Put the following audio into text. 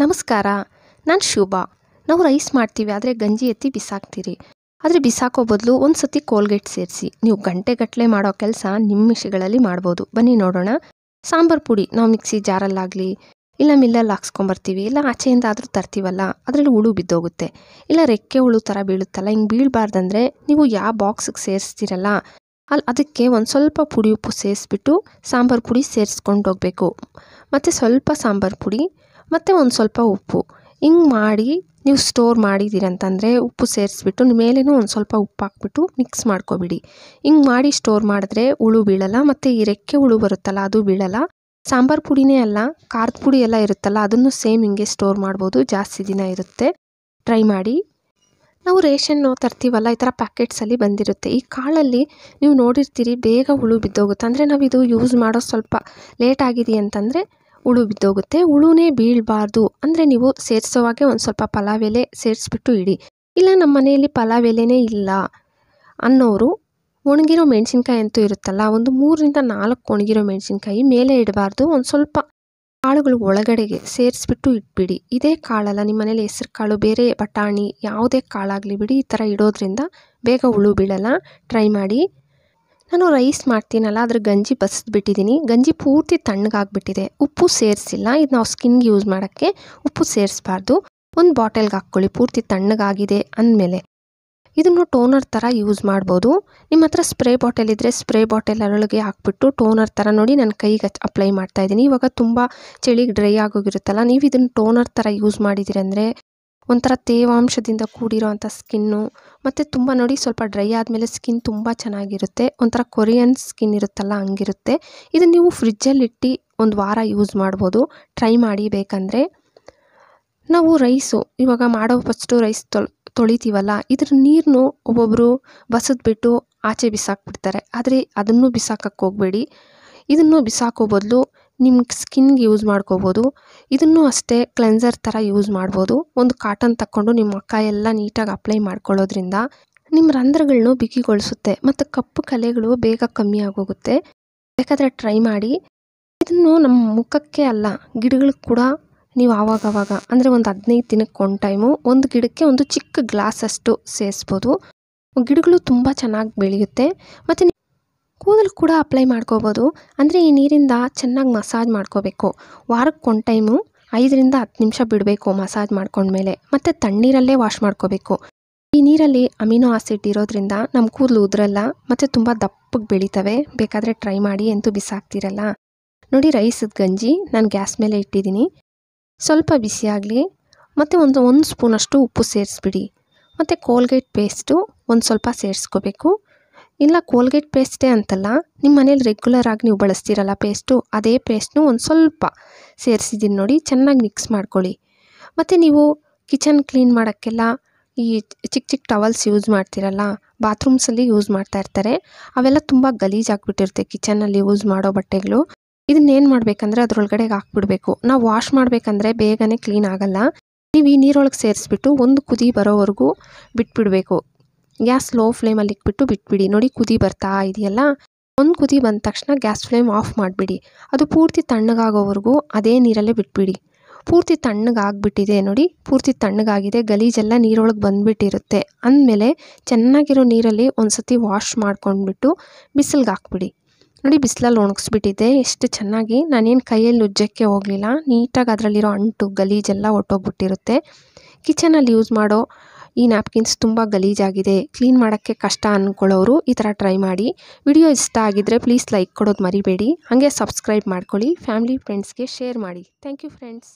ನಮಸ್ಕಾರ ನಾನು ಶುಭ ನಾವು ರೈಸ್ ಮಾಡ್ತೀವಿ ಆದರೆ ಗಂಜಿ ಎತ್ತಿ ಬಿಸಾಕ್ತೀರಿ ಆದರೆ ಬಿಸಾಕೋ ಬದಲು ಒಂದು ಸತಿ ಕೋಲ್ಗೇಟ್ ಸೇರಿಸಿ ನೀವು ಗಂಟೆಗಟ್ಟಲೆ ಮಾಡೋ ಕೆಲಸ ನಿಮಿಷಗಳಲ್ಲಿ ಮಾಡ್ಬೋದು ಬನ್ನಿ ನೋಡೋಣ ಸಾಂಬಾರು ಪುಡಿ ನಾವು ಮಿಕ್ಸಿ ಜಾರಲ್ಲಾಗಲಿ ಇಲ್ಲ ಮಿಲ್ಲಲ್ಲಿ ಹಾಕ್ಸ್ಕೊಂಬರ್ತೀವಿ ಇಲ್ಲ ಆಚೆಯಿಂದ ಆದರೂ ತರ್ತೀವಲ್ಲ ಅದರಲ್ಲಿ ಹುಳು ಬಿದ್ದೋಗುತ್ತೆ ಇಲ್ಲ ರೆಕ್ಕೆ ಹುಳು ಥರ ಬೀಳುತ್ತಲ್ಲ ಹಿಂಗೆ ಬೀಳಬಾರ್ದಂದ್ರೆ ನೀವು ಯಾವ ಬಾಕ್ಸಿಗೆ ಸೇರಿಸ್ತೀರಲ್ಲ ಅಲ್ಲಿ ಅದಕ್ಕೆ ಒಂದು ಸ್ವಲ್ಪ ಪುಡಿ ಉಪ್ಪು ಸೇರಿಸ್ಬಿಟ್ಟು ಸಾಂಬಾರು ಪುಡಿ ಸೇರಿಸ್ಕೊಂಡು ಹೋಗಬೇಕು ಮತ್ತು ಸ್ವಲ್ಪ ಸಾಂಬಾರು ಪುಡಿ ಮತ್ತು ಒಂದು ಸ್ವಲ್ಪ ಉಪ್ಪು ಹಿಂಗೆ ಮಾಡಿ ನೀವು ಸ್ಟೋರ್ ಅಂತಂದರೆ ಉಪ್ಪು ಸೇರಿಸ್ಬಿಟ್ಟು ಮೇಲೇನೂ ಒಂದು ಸ್ವಲ್ಪ ಉಪ್ಪು ಹಾಕ್ಬಿಟ್ಟು ಮಿಕ್ಸ್ ಮಾಡ್ಕೊಬಿಡಿ ಹಿಂಗೆ ಮಾಡಿ ಸ್ಟೋರ್ ಮಾಡಿದ್ರೆ ಹುಳು ಬೀಳಲ್ಲ ಮತ್ತು ಈ ರೆಕ್ಕೆ ಹುಳು ಬರುತ್ತಲ್ಲ ಅದು ಬೀಳಲ್ಲ ಸಾಂಬಾರು ಪುಡಿನೇ ಅಲ್ಲ ಖಾರದ ಪುಡಿ ಎಲ್ಲ ಇರುತ್ತಲ್ಲ ಅದನ್ನು ಸೇಮ್ ಹಿಂಗೆ ಸ್ಟೋರ್ ಮಾಡ್ಬೋದು ಜಾಸ್ತಿ ದಿನ ಇರುತ್ತೆ ಟ್ರೈ ಮಾಡಿ ನಾವು ರೇಷನ್ನು ತರ್ತೀವಲ್ಲ ಈ ಥರ ಪ್ಯಾಕೆಟ್ಸಲ್ಲಿ ಬಂದಿರುತ್ತೆ ಈ ಕಾಳಲ್ಲಿ ನೀವು ನೋಡಿರ್ತೀರಿ ಬೇಗ ಹುಳು ಬಿದ್ದೋಗುತ್ತೆ ಅಂದರೆ ನಾವಿದು ಯೂಸ್ ಮಾಡೋ ಸ್ವಲ್ಪ ಲೇಟ್ ಅಂತಂದರೆ ಹುಳು ಬಿದ್ದೋಗುತ್ತೆ ಹುಳುನೇ ಬೀಳಬಾರ್ದು ಅಂದರೆ ನೀವು ಸೇರಿಸೋವಾಗೆ ಒಂದು ಸ್ವಲ್ಪ ಪಲಾವ್ ಎಲೆ ಸೇರಿಸ್ಬಿಟ್ಟು ಇಡಿ ಇಲ್ಲ ನಮ್ಮ ಮನೆಯಲ್ಲಿ ಪಲಾವ್ ಎಲೆನೇ ಇಲ್ಲ ಅನ್ನೋರು ಒಣಗಿರೋ ಮೆಣಸಿನ್ಕಾಯಿ ಅಂತೂ ಇರುತ್ತಲ್ಲ ಒಂದು ಮೂರರಿಂದ ನಾಲ್ಕು ಒಣಗಿರೋ ಮೆಣಸಿನ್ಕಾಯಿ ಮೇಲೆ ಇಡಬಾರ್ದು ಒಂದು ಸ್ವಲ್ಪ ಕಾಳುಗಳು ಒಳಗಡೆಗೆ ಸೇರಿಸ್ಬಿಟ್ಟು ಇಟ್ಬಿಡಿ ಇದೇ ಕಾಳಲ್ಲ ನಿಮ್ಮ ಮನೇಲಿ ಹೆಸ್ರು ಕಾಳು ಬೇರೆ ಬಟಾಣಿ ಯಾವುದೇ ಕಾಳಾಗಲಿ ಬಿಡಿ ಈ ಥರ ಇಡೋದ್ರಿಂದ ಬೇಗ ಹುಳು ಬೀಳಲ್ಲ ಟ್ರೈ ಮಾಡಿ ನಾನು ರೈಸ್ ಮಾಡ್ತೀನಲ್ಲ ಅದ್ರ ಗಂಜಿ ಬಸಿದ್ಬಿಟ್ಟಿದ್ದೀನಿ ಗಂಜಿ ಪೂರ್ತಿ ತಣ್ಣಗಾಗ್ಬಿಟ್ಟಿದೆ ಉಪ್ಪು ಸೇರಿಸಿಲ್ಲ ಇದು ನಾವು ಸ್ಕಿನ್ಗೆ ಯೂಸ್ ಮಾಡೋಕ್ಕೆ ಉಪ್ಪು ಸೇರಿಸ್ಬಾರ್ದು ಒಂದು ಬಾಟಲ್ಗೆ ಹಾಕ್ಕೊಳ್ಳಿ ಪೂರ್ತಿ ತಣ್ಣಗಾಗಿದೆ ಅಂದಮೇಲೆ ಇದನ್ನು ಟೋನರ್ ಥರ ಯೂಸ್ ಮಾಡ್ಬೋದು ನಿಮ್ಮ ಹತ್ರ ಸ್ಪ್ರೇ ಬಾಟಲ್ ಇದ್ದರೆ ಸ್ಪ್ರೇ ಬಾಟಲ್ ಅರೊಳಗೆ ಹಾಕ್ಬಿಟ್ಟು ಟೋನರ್ ಥರ ನೋಡಿ ನನ್ನ ಕೈಗೆ ಅಪ್ಲೈ ಮಾಡ್ತಾ ಇದ್ದೀನಿ ಇವಾಗ ತುಂಬ ಚಳಿಗೆ ಡ್ರೈ ಆಗೋಗಿರುತ್ತಲ್ಲ ನೀವು ಇದನ್ನು ಟೋನರ್ ಥರ ಯೂಸ್ ಮಾಡಿದ್ದೀರಿ ಅಂದರೆ ಒಂಥರ ತೇವಾಂಶದಿಂದ ಕೂಡಿರುವಂಥ ಸ್ಕಿನ್ನು ಮತ್ತು ತುಂಬ ನೋಡಿ ಸ್ವಲ್ಪ ಡ್ರೈ ಆದಮೇಲೆ ಸ್ಕಿನ್ ತುಂಬ ಚೆನ್ನಾಗಿರುತ್ತೆ ಒಂಥರ ಕೊರಿಯನ್ ಸ್ಕಿನ್ ಇರುತ್ತಲ್ಲ ಹಂಗಿರುತ್ತೆ ಇದು ನೀವು ಫ್ರಿಜ್ಜಲ್ಲಿಟ್ಟು ಒಂದು ವಾರ ಯೂಸ್ ಮಾಡ್ಬೋದು ಟ್ರೈ ಮಾಡಿ ಬೇಕಂದರೆ ನಾವು ರೈಸು ಇವಾಗ ಮಾಡೋ ಫಸ್ಟು ರೈಸ್ ತೊಳ್ ತೊಳಿತೀವಲ್ಲ ಇದ್ರ ನೀರನ್ನು ಒಬ್ಬೊಬ್ಬರು ಬಸದ್ಬಿಟ್ಟು ಆಚೆ ಬಿಸಾಕ್ಬಿಡ್ತಾರೆ ಆದರೆ ಅದನ್ನು ಬಿಸಾಕಕ್ಕೆ ಹೋಗಬೇಡಿ ಇದನ್ನು ಬಿಸಾಕೋ ಬದಲು ನಿಮ್ಮ ಸ್ಕಿನ್ಗೆ ಯೂಸ್ ಮಾಡ್ಕೋಬೋದು ಇದನ್ನು ಅಷ್ಟೇ ಕ್ಲೆನ್ಸರ್ ಥರ ಯೂಸ್ ಮಾಡ್ಬೋದು ಒಂದು ಕಾಟನ್ ತಗೊಂಡು ನಿಮ್ಮ ಅಕ್ಕ ಎಲ್ಲ ನೀಟಾಗಿ ಅಪ್ಲೈ ಮಾಡ್ಕೊಳ್ಳೋದ್ರಿಂದ ನಿಮ್ಮ ರಂಧ್ರಗಳನ್ನು ಬಿಗಿಗೊಳಿಸುತ್ತೆ ಮತ್ತು ಕಪ್ಪು ಕಲೆಗಳು ಬೇಗ ಕಮ್ಮಿ ಆಗೋಗುತ್ತೆ ಬೇಕಾದರೆ ಟ್ರೈ ಮಾಡಿ ಇದನ್ನು ನಮ್ಮ ಮುಖಕ್ಕೆ ಅಲ್ಲ ಗಿಡಗಳು ಕೂಡ ನೀವು ಆವಾಗವಾಗ ಅಂದರೆ ಒಂದು ಹದಿನೈದು ದಿನಕ್ಕೆ ಒಂದು ಟೈಮು ಒಂದು ಗಿಡಕ್ಕೆ ಒಂದು ಚಿಕ್ಕ ಗ್ಲಾಸ್ ಅಷ್ಟು ಸೇರಿಸ್ಬೋದು ಗಿಡಗಳು ತುಂಬ ಚೆನ್ನಾಗಿ ಬೆಳೆಯುತ್ತೆ ಮತ್ತು ಕೂದಲು ಕೂಡ ಅಪ್ಲೈ ಮಾಡ್ಕೋಬೋದು ಅಂದರೆ ಈ ನೀರಿಂದ ಚೆನ್ನಾಗಿ ಮಸಾಜ್ ಮಾಡ್ಕೋಬೇಕು ವಾರಕ್ಕೆ ಒಂದು ಟೈಮು ಐದರಿಂದ ಹತ್ತು ನಿಮಿಷ ಬಿಡಬೇಕು ಮಸಾಜ್ ಮಾಡ್ಕೊಂಡ್ಮೇಲೆ ಮತ್ತು ತಣ್ಣೀರಲ್ಲೇ ವಾಶ್ ಮಾಡ್ಕೋಬೇಕು ಈ ನೀರಲ್ಲಿ ಅಮಿನೋ ಆಸಿಡ್ ಇರೋದ್ರಿಂದ ನಮ್ಮ ಕೂದಲು ಉದ್ರಲ್ಲ ಮತ್ತು ತುಂಬ ದಪ್ಪಗೆ ಬೆಳೀತವೆ ಬೇಕಾದರೆ ಟ್ರೈ ಮಾಡಿ ಅಂತೂ ಬಿಸಾಕ್ತಿರಲ್ಲ ನೋಡಿ ರೈಸದ ಗಂಜಿ ನಾನು ಗ್ಯಾಸ್ ಮೇಲೆ ಇಟ್ಟಿದ್ದೀನಿ ಸ್ವಲ್ಪ ಬಿಸಿಯಾಗಲಿ ಮತ್ತು ಒಂದು ಒಂದು ಸ್ಪೂನಷ್ಟು ಉಪ್ಪು ಸೇರಿಸ್ಬಿಡಿ ಮತ್ತು ಕೋಲ್ಗೇಟ್ ಪೇಸ್ಟು ಒಂದು ಸ್ವಲ್ಪ ಸೇರಿಸ್ಕೋಬೇಕು ಇಲ್ಲ ಕೋಲ್ಗೇಟ್ ಪೇಸ್ಟೇ ಅಂತಲ್ಲ ನಿಮ್ಮ ಮನೇಲಿ ರೆಗ್ಯುಲರ್ ಆಗಿ ನೀವು ಬಳಸ್ತೀರಲ್ಲ ಪೇಸ್ಟು ಅದೇ ಪೇಸ್ಟ್ನು ಒಂದು ಸ್ವಲ್ಪ ಸೇರಿಸಿದ್ದೀನಿ ನೋಡಿ ಚೆನ್ನಾಗಿ ಮಿಕ್ಸ್ ಮಾಡ್ಕೊಳ್ಳಿ ಮತ್ತು ನೀವು ಕಿಚನ್ ಕ್ಲೀನ್ ಮಾಡೋಕ್ಕೆಲ್ಲ ಈ ಚಿಕ್ಕ ಚಿಕ್ಕ ಟವಲ್ಸ್ ಯೂಸ್ ಮಾಡ್ತೀರಲ್ಲ ಬಾತ್ರೂಮ್ಸಲ್ಲಿ ಯೂಸ್ ಮಾಡ್ತಾ ಇರ್ತಾರೆ ಅವೆಲ್ಲ ತುಂಬ ಗಲೀಜಾಗ್ಬಿಟ್ಟಿರುತ್ತೆ ಕಿಚನ್ನಲ್ಲಿ ಯೂಸ್ ಮಾಡೋ ಬಟ್ಟೆಗಳು ಇದನ್ನೇನು ಮಾಡಬೇಕಂದ್ರೆ ಅದರೊಳಗಡೆ ಹಾಕ್ಬಿಡ್ಬೇಕು ನಾವು ವಾಶ್ ಮಾಡಬೇಕಂದ್ರೆ ಬೇಗನೆ ಕ್ಲೀನ್ ಆಗಲ್ಲ ನೀವು ಈ ನೀರೊಳಗೆ ಸೇರಿಸ್ಬಿಟ್ಟು ಒಂದು ಕುದಿ ಬರೋವರೆಗೂ ಬಿಟ್ಬಿಡಬೇಕು ಗ್ಯಾಸ್ ಲೋ ಫ್ಲೇಮಲ್ಲಿ ಇಟ್ಬಿಟ್ಟು ಬಿಟ್ಬಿಡಿ ನೋಡಿ ಕುದಿ ಬರ್ತಾ ಇದೆಯಲ್ಲ ಒಂದು ಕುದಿ ಬಂದ ತಕ್ಷಣ ಗ್ಯಾಸ್ ಫ್ಲೇಮ್ ಆಫ್ ಮಾಡಿಬಿಡಿ ಅದು ಪೂರ್ತಿ ತಣ್ಣಗಾಗೋವರೆಗೂ ಅದೇ ನೀರಲ್ಲೇ ಬಿಟ್ಬಿಡಿ ಪೂರ್ತಿ ತಣ್ಣಗಾಗ್ಬಿಟ್ಟಿದೆ ನೋಡಿ ಪೂರ್ತಿ ತಣ್ಣಗಾಗಿದೆ ಗಲೀಜೆಲ್ಲ ನೀರೊಳಗೆ ಬಂದುಬಿಟ್ಟಿರುತ್ತೆ ಅಂದಮೇಲೆ ಚೆನ್ನಾಗಿರೋ ನೀರಲ್ಲಿ ಒಂದು ಸತಿ ವಾಶ್ ಮಾಡ್ಕೊಂಡ್ಬಿಟ್ಟು ಬಿಸಿಲಿಗೆ ಹಾಕ್ಬಿಡಿ ನೋಡಿ ಬಿಸಿಲಲ್ಲಿ ಒಣಗಿಸ್ಬಿಟ್ಟಿದ್ದೆ ಎಷ್ಟು ಚೆನ್ನಾಗಿ ನಾನೇನು ಕೈಯಲ್ಲಿ ಉಜ್ಜಕ್ಕೆ ಹೋಗಲಿಲ್ಲ ನೀಟಾಗಿ ಅದರಲ್ಲಿರೋ ಅಂಟು ಗಲೀಜೆಲ್ಲ ಒಟ್ಟೋಗ್ಬಿಟ್ಟಿರುತ್ತೆ ಕಿಚನಲ್ಲಿ ಯೂಸ್ ಮಾಡೋ ಈ ನ್ಯಾಪ್ಕಿನ್ಸ್ ತುಂಬ ಗಲೀಜಾಗಿದೆ ಕ್ಲೀನ್ ಮಾಡೋಕ್ಕೆ ಕಷ್ಟ ಅಂದ್ಕೊಳ್ಳೋರು ಈ ಥರ ಟ್ರೈ ಮಾಡಿ ವಿಡಿಯೋ ಇಷ್ಟ ಆಗಿದ್ದರೆ ಪ್ಲೀಸ್ ಲೈಕ್ ಕೊಡೋದು ಮರಿಬೇಡಿ ಹಾಗೆ ಸಬ್ಸ್ಕ್ರೈಬ್ ಮಾಡ್ಕೊಳ್ಳಿ ಫ್ಯಾಮಿಲಿ ಫ್ರೆಂಡ್ಸ್ಗೆ ಶೇರ್ ಮಾಡಿ ಥ್ಯಾಂಕ್ ಯು ಫ್ರೆಂಡ್ಸ್